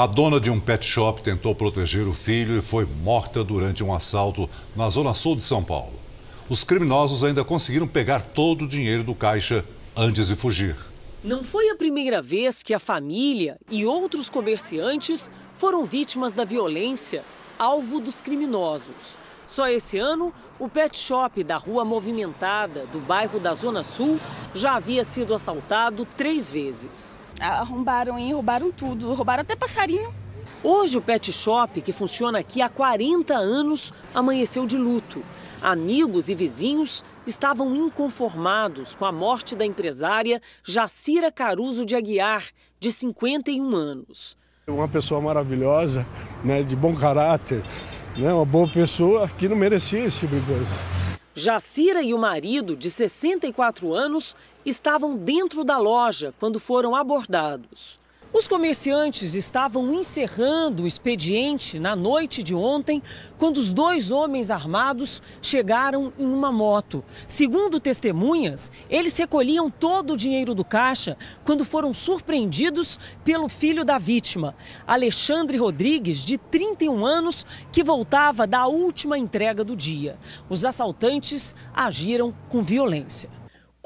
A dona de um pet shop tentou proteger o filho e foi morta durante um assalto na zona sul de São Paulo. Os criminosos ainda conseguiram pegar todo o dinheiro do caixa antes de fugir. Não foi a primeira vez que a família e outros comerciantes foram vítimas da violência, alvo dos criminosos. Só esse ano, o pet shop da Rua Movimentada, do bairro da Zona Sul, já havia sido assaltado três vezes. Arrombaram e roubaram tudo, roubaram até passarinho. Hoje o pet shop, que funciona aqui há 40 anos, amanheceu de luto. Amigos e vizinhos estavam inconformados com a morte da empresária Jacira Caruso de Aguiar, de 51 anos. Uma pessoa maravilhosa, né, de bom caráter, né, uma boa pessoa que não merecia esse tipo de coisa. Jacira e o marido, de 64 anos, estavam dentro da loja quando foram abordados. Os comerciantes estavam encerrando o expediente na noite de ontem, quando os dois homens armados chegaram em uma moto. Segundo testemunhas, eles recolhiam todo o dinheiro do caixa quando foram surpreendidos pelo filho da vítima, Alexandre Rodrigues, de 31 anos, que voltava da última entrega do dia. Os assaltantes agiram com violência.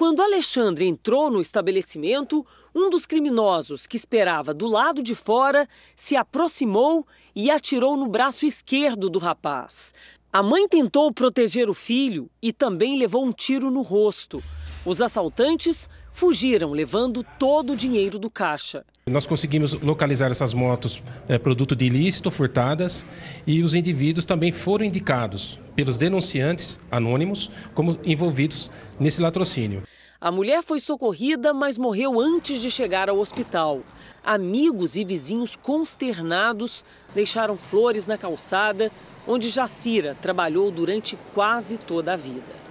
Quando Alexandre entrou no estabelecimento, um dos criminosos que esperava do lado de fora se aproximou e atirou no braço esquerdo do rapaz. A mãe tentou proteger o filho e também levou um tiro no rosto. Os assaltantes fugiram, levando todo o dinheiro do caixa. Nós conseguimos localizar essas motos é, produto de ilícito, furtadas, e os indivíduos também foram indicados pelos denunciantes anônimos como envolvidos nesse latrocínio. A mulher foi socorrida, mas morreu antes de chegar ao hospital. Amigos e vizinhos consternados deixaram flores na calçada, onde Jacira trabalhou durante quase toda a vida.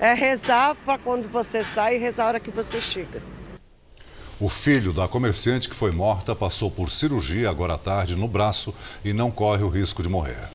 É rezar para quando você sai e rezar a hora que você chega. O filho da comerciante que foi morta passou por cirurgia agora à tarde no braço e não corre o risco de morrer.